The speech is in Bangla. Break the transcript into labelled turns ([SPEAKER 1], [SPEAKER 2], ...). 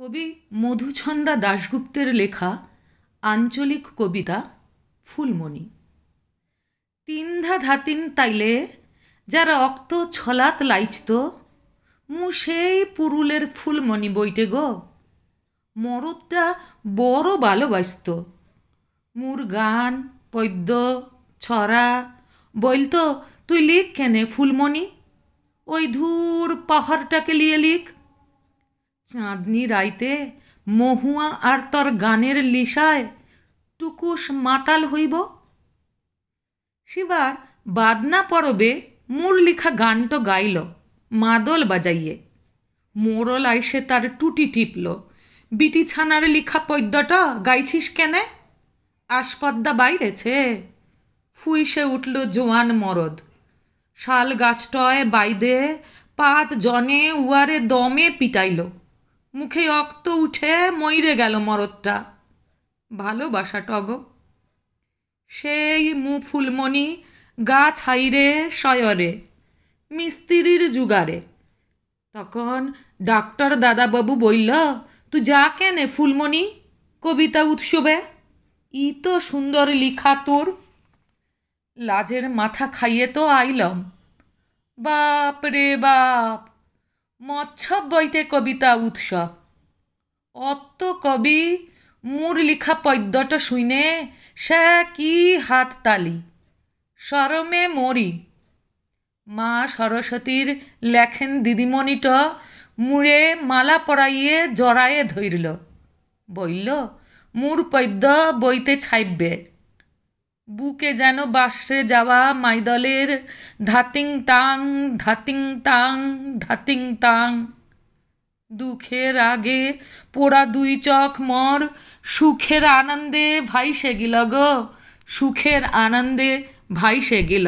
[SPEAKER 1] কবি মধুছন্দা দাশগুপ্তের লেখা আঞ্চলিক কবিতা ফুলমণি তিনধা ধাতিন তাইলে যারা অক্ত ছলাত লাইচত মু সেই পুরুলের ফুলমণি বইটে গো মরদটা বড় ভালোবাসত মুর গান পদ্য ছড়া বলতো তুই লিখ কেনে ফুলমণি ওই ধূর পাহাড়টাকে লিয়ে লিখ চাঁদনি রাইতে মহুয়া আর তর গানের লিসায় টুকুস মাতাল হইব শিবার বাদনা পরবে মূল লিখা গানটো গাইল মাদল বাজাইয়ে মোরল আইসে তার টুটি টিপল বিটি ছানার লিখা পদ্যটা গাইছিস কেনে আসপদ্দা বাইরেছে ফুইসে উঠল জোয়ান মরদ শাল গাছটয় বাইদে পাঁচ জনে উয়ারে দমে পিটাইল মুখে অক্ত উঠে মইরে গেল মরদটা ভালোবাসা টগ সেই মু ফুলমণি গা ছাইরে শয়রে মিস্ত্রির যুগারে তখন ডাক্তার দাদাবাবু বলল তু যা কেনে ফুলমণি কবিতা উৎসবে ই তো সুন্দর লিখা তোর লাজের মাথা খাইয়ে তো আইলম বাপ রে বাপ মৎসব বইতে কবিতা উৎসব অত কবি মুর লিখা পদ্যটা শুনে সে কি হাত তালি সরমে মরি মা সরস্বতীর লেখেন দিদিমণিট মুড়ে মালা পরাইয়ে জড়ায়ে ধরল বইল মুর পদ্য বইতে ছাইববে বুকে যেন বাসে যাওয়া মাইদলের ধাতিং তাং ধাতিং তাং ধাতিং তাং দুঃখের আগে পোড়া দুই চক মর সুখের আনন্দে সে গিল গো সুখের আনন্দে সে গিল